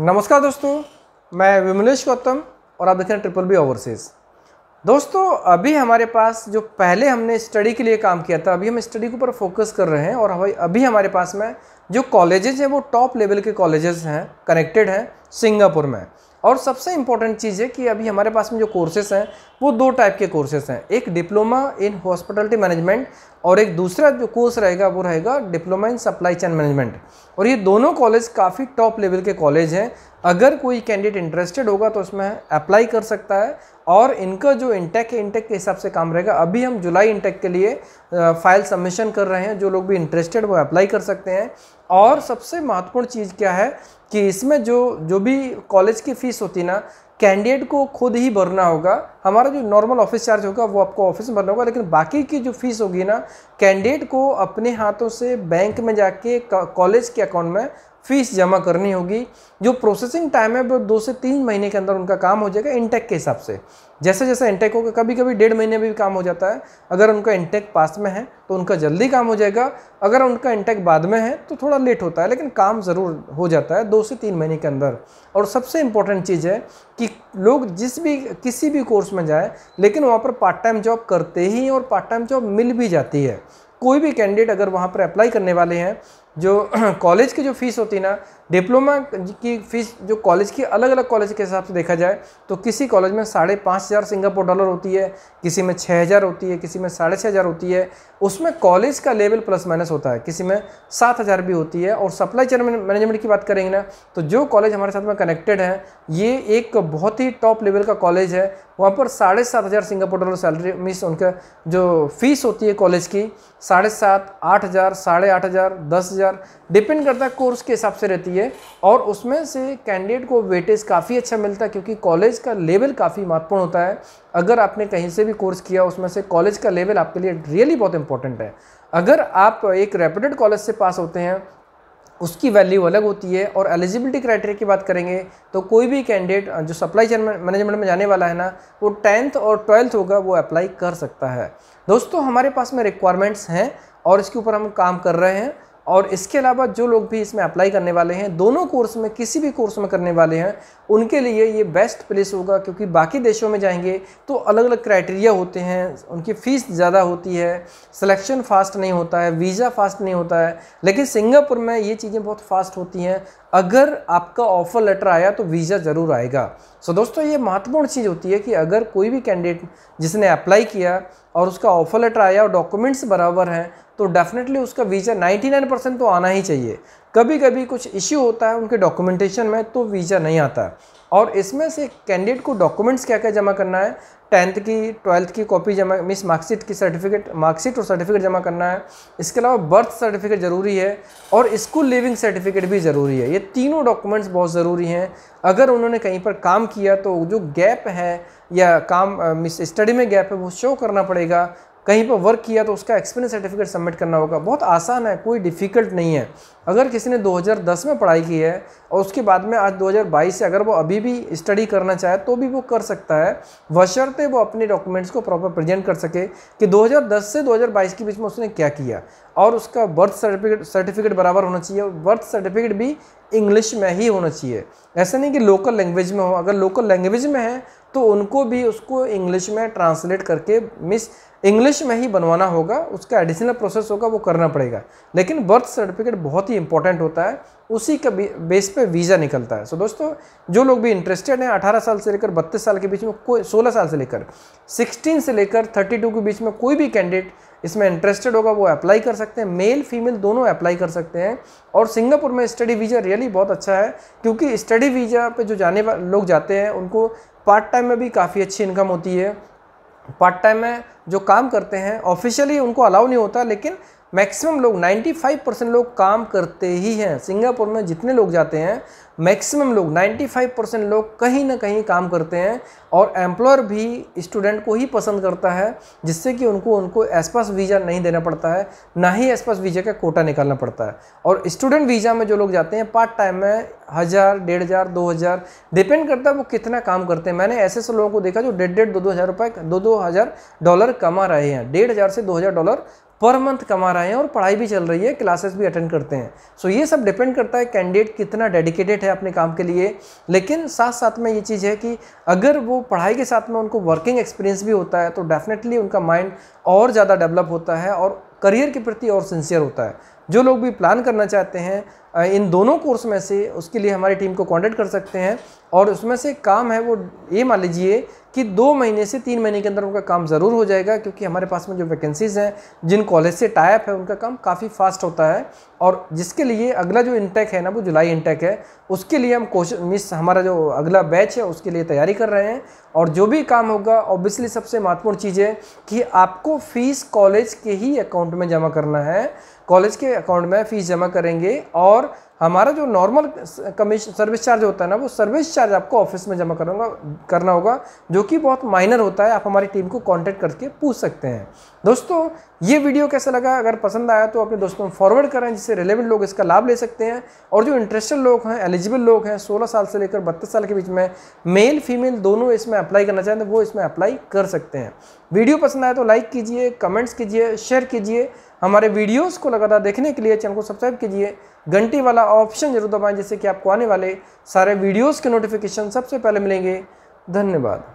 नमस्कार दोस्तों मैं विमलेश गौतम और आप देख रहे हैं ट्रिपल बी ओवरसीज़ दोस्तों अभी हमारे पास जो पहले हमने स्टडी के लिए काम किया था अभी हम स्टडी के ऊपर फोकस कर रहे हैं और हमारे अभी हमारे पास में जो कॉलेजेज हैं वो टॉप लेवल के कॉलेजेस हैं कनेक्टेड हैं सिंगापुर में और सबसे इम्पॉर्टेंट चीज़ है कि अभी हमारे पास में जो कोर्सेज हैं वो दो टाइप के कोर्सेज हैं एक डिप्लोमा इन हॉस्पिटलिटी मैनेजमेंट और एक दूसरा जो कोर्स रहेगा वो रहेगा diploma in supply chain management और ये दोनों कॉलेज काफ़ी टॉप लेवल के कॉलेज हैं अगर कोई कैंडिडेट इंटरेस्टेड होगा तो उसमें अप्लाई कर सकता है और इनका जो इंटेक है इंटेक के हिसाब से काम रहेगा अभी हम जुलाई इंटेक के लिए फाइल सबमिशन कर रहे हैं जो लोग भी इंटरेस्टेड वो अप्लाई कर सकते हैं और सबसे महत्वपूर्ण चीज़ क्या है कि इसमें जो जो भी कॉलेज की फ़ीस होती ना कैंडिडेट को खुद ही भरना होगा हमारा जो नॉर्मल ऑफिस चार्ज होगा वो आपको ऑफिस में भरना होगा लेकिन बाकी की जो फीस होगी ना कैंडिडेट को अपने हाथों से बैंक में जाके कॉलेज के अकाउंट में फीस जमा करनी होगी जो प्रोसेसिंग टाइम है वो दो से तीन महीने के अंदर उनका काम हो जाएगा इनटेक के हिसाब से जैसे जैसे इनटेक होगा कभी कभी डेढ़ महीने में भी काम हो जाता है अगर उनका इनटेक पास में है तो उनका जल्दी काम हो जाएगा अगर उनका इनटेक बाद में है तो थोड़ा लेट होता है लेकिन काम ज़रूर हो जाता है दो से तीन महीने के अंदर और सबसे इम्पोर्टेंट चीज़ है कि लोग जिस भी किसी भी कोर्स में जाए लेकिन वहाँ पर पार्ट टाइम जॉब करते ही और पार्ट टाइम जॉब मिल भी जाती है कोई भी कैंडिडेट अगर वहाँ पर अप्लाई करने वाले हैं जो कॉलेज की जो फ़ीस होती है ना डिप्लोमा की फ़ीस जो कॉलेज की अलग अलग कॉलेज के हिसाब से देखा जाए तो किसी कॉलेज में साढ़े पाँच हज़ार सिंगापुर डॉलर होती है किसी में छः हज़ार होती है किसी में साढ़े छः हज़ार होती है उसमें कॉलेज का लेवल प्लस माइनस होता है किसी में सात हज़ार भी होती है और सप्लाई चेन मैनेजमेंट की बात करेंगे ना तो जो कॉलेज हमारे साथ में कनेक्टेड है ये एक बहुत ही टॉप लेवल का कॉलेज है वहाँ पर साढ़े सात हज़ार सिंगापुर डॉलर सैलरी मीन्स उनका जो फीस होती है कॉलेज की साढ़े सात आठ हज़ार साढ़े आठ हज़ार दस हज़ार हज़ार डिपेंड करता है कोर्स के हिसाब से रहती है और उसमें से कैंडिडेट को वेटेज काफ़ी अच्छा मिलता है क्योंकि कॉलेज का लेवल काफ़ी महत्वपूर्ण होता है अगर आपने कहीं से भी कोर्स किया उसमें से कॉलेज का लेवल आपके लिए रियली बहुत इंपॉर्टेंट है अगर आप एक रेपुटेड कॉलेज से पास होते हैं उसकी वैल्यू अलग होती है और एलिजिबिलिटी क्राइटेरिया की बात करेंगे तो कोई भी कैंडिडेट जो सप्लाई चेन मैनेजमेंट में जाने वाला है ना वो टेंथ और ट्वेल्थ होगा वो अप्लाई कर सकता है दोस्तों हमारे पास में रिक्वायरमेंट्स हैं और इसके ऊपर हम काम कर रहे हैं और इसके अलावा जो लोग भी इसमें अप्लाई करने वाले हैं दोनों कोर्स में किसी भी कोर्स में करने वाले हैं उनके लिए ये बेस्ट प्लेस होगा क्योंकि बाकी देशों में जाएंगे तो अलग अलग क्राइटेरिया होते हैं उनकी फ़ीस ज़्यादा होती है सिलेक्शन फास्ट नहीं होता है वीज़ा फास्ट नहीं होता है लेकिन सिंगापुर में ये चीज़ें बहुत फास्ट होती हैं अगर आपका ऑफ़र लेटर आया तो वीज़ा ज़रूर आएगा सो दोस्तों ये महत्वपूर्ण चीज़ होती है कि अगर कोई भी कैंडिडेट जिसने अप्लाई किया और उसका ऑफ़र लेटर आया और डॉक्यूमेंट्स बराबर हैं तो डेफिनेटली उसका वीज़ा 99 परसेंट तो आना ही चाहिए कभी कभी कुछ इश्यू होता है उनके डॉक्यूमेंटेशन में तो वीज़ा नहीं आता है और इसमें से कैंडिडेट को डॉक्यूमेंट्स क्या क्या जमा करना है टेंथ की ट्वेल्थ की कॉपी जमा मिस मार्कशीट की सर्टिफिकेट मार्कशीट और सर्टिफिकेट जमा करना है इसके अलावा बर्थ सर्टिफिकेट ज़रूरी है और स्कूल लिविंग सर्टिफिकेट भी ज़रूरी है ये तीनों डॉक्यूमेंट्स बहुत ज़रूरी हैं अगर उन्होंने कहीं पर काम किया तो जो गैप है या काम मिस स्टडी में गैप है वो शो करना पड़ेगा कहीं पर वर्क किया तो उसका एक्सपीरियंस सर्टिफिकेट सबमिट करना होगा बहुत आसान है कोई डिफ़िकल्ट नहीं है अगर किसी ने 2010 में पढ़ाई की है और उसके बाद में आज 2022 से अगर वो अभी भी स्टडी करना चाहे तो भी वो कर सकता है वशर्ते वो अपने डॉक्यूमेंट्स को प्रॉपर प्रेजेंट कर सके कि 2010 से 2022 के बीच में उसने क्या किया और उसका बर्थ सर्टिफिकेट सर्टिफिकेट बराबर होना चाहिए और बर्थ सर्टिफिकेट भी इंग्लिश में ही होना चाहिए ऐसा नहीं कि लोकल लैंग्वेज में हो अगर लोकल लैंग्वेज में है तो उनको भी उसको इंग्लिश में ट्रांसलेट करके मिस इंग्लिश में ही बनवाना होगा उसका एडिशनल प्रोसेस होगा वो करना पड़ेगा लेकिन बर्थ सर्टिफिकेट बहुत ही इंपॉर्टेंट होता है उसी के बेस पे वीज़ा निकलता है सो so, दोस्तों जो लोग भी इंटरेस्टेड हैं 18 साल से लेकर 32 साल के बीच में कोई 16 साल से लेकर 16 से लेकर 32 के बीच में कोई भी कैंडिडेट इसमें इंटरेस्टेड होगा वो अप्लाई कर सकते हैं मेल फीमेल दोनों अप्लाई कर सकते हैं और सिंगापुर में स्टडी वीज़ा रियली बहुत अच्छा है क्योंकि स्टडी वीज़ा पे जो जाने वाले लोग जाते हैं उनको पार्ट टाइम में भी काफ़ी अच्छी इनकम होती है पार्ट टाइम में जो काम करते हैं ऑफिशियली उनको अलाउ नहीं होता लेकिन मैक्सिमम लोग 95 परसेंट लोग काम करते ही हैं सिंगापुर में जितने लोग जाते हैं मैक्सिमम लोग 95 परसेंट लोग कहीं ना कहीं काम करते हैं और एम्प्लॉयर भी स्टूडेंट को ही पसंद करता है जिससे कि उनको उनको एसपास वीज़ा नहीं देना पड़ता है ना ही एसपास वीज़ा का कोटा निकालना पड़ता है और स्टूडेंट वीज़ा में जो लोग जाते हैं पार्ट टाइम में हज़ार डेढ़ हज़ार दो हज़ार डिपेंड करता है वो कितना काम करते हैं मैंने ऐसे से लोगों को देखा जो डेढ़ डेढ़ दो दो हज़ार रुपये दो दो हज़ार डॉलर कमा रहे हैं डेढ़ हज़ार से दो हज़ार डॉलर पर मंथ कमा रहे हैं और पढ़ाई भी चल रही है क्लासेस भी अटेंड करते हैं सो so, ये सब डिपेंड करता है कैंडिडेट कितना डेडिकेटेड है अपने काम के लिए लेकिन साथ साथ में ये चीज़ है कि अगर वो पढ़ाई के साथ में उनको वर्किंग एक्सपीरियंस भी होता है तो डेफिनेटली उनका माइंड और ज़्यादा डेवलप होता है और करियर के प्रति और सिंसियर होता है जो लोग भी प्लान करना चाहते हैं इन दोनों कोर्स में से उसके लिए हमारी टीम को कॉन्टेक्ट कर सकते हैं और उसमें से काम है वो ये मान लीजिए कि दो महीने से तीन महीने के अंदर उनका काम ज़रूर हो जाएगा क्योंकि हमारे पास में जो वैकेंसीज़ हैं जिन कॉलेज से टाइप है उनका काम काफ़ी फास्ट होता है और जिसके लिए अगला जो इंटेक है ना वो जुलाई इंटेक है उसके लिए हम कोश मिस हमारा जो अगला बैच है उसके लिए तैयारी कर रहे हैं और जो भी काम होगा ऑब्वियसली सबसे महत्वपूर्ण चीज़ है कि आपको फ़ीस कॉलेज के ही अकाउंट में जमा करना है कॉलेज के अकाउंट में फ़ीस जमा करेंगे और हमारा जो नॉर्मल कमीशन सर्विस चार्ज होता है ना वो सर्विस चार्ज आपको ऑफिस में जमा करूँगा करना होगा जो कि बहुत माइनर होता है आप हमारी टीम को कांटेक्ट करके पूछ सकते हैं दोस्तों ये वीडियो कैसा लगा अगर पसंद आया तो अपने दोस्तों में फॉरवर्ड करें जिससे रिलेवेंट लोग इसका लाभ ले सकते हैं और जो इंटरेस्टेड लोग हैं एलिजिबल लोग हैं सोलह साल से लेकर बत्तीस साल के बीच में मेल फीमेल दोनों इसमें अप्लाई करना चाहें तो वो इसमें अप्लाई कर सकते हैं वीडियो पसंद आया तो लाइक कीजिए कमेंट्स कीजिए शेयर कीजिए हमारे वीडियोस को लगातार देखने के लिए चैनल को सब्सक्राइब कीजिए घंटी वाला ऑप्शन जरूर दबाएं जिससे कि आपको आने वाले सारे वीडियोस के नोटिफिकेशन सबसे पहले मिलेंगे धन्यवाद